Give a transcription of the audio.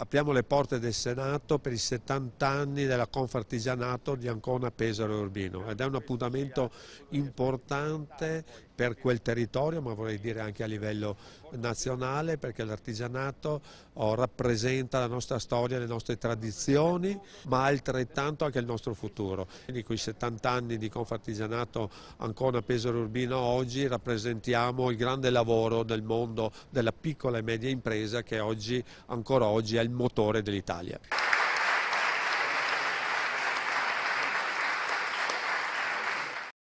Apriamo le porte del Senato per i 70 anni della Confartigianato di Ancona, Pesaro e Urbino ed è un appuntamento importante per quel territorio ma vorrei dire anche a livello nazionale perché l'artigianato oh, rappresenta la nostra storia, le nostre tradizioni ma altrettanto anche il nostro futuro. Quindi quei 70 anni di Confartigianato ancora a Pesaro Urbino oggi rappresentiamo il grande lavoro del mondo della piccola e media impresa che oggi, ancora oggi è il motore dell'Italia.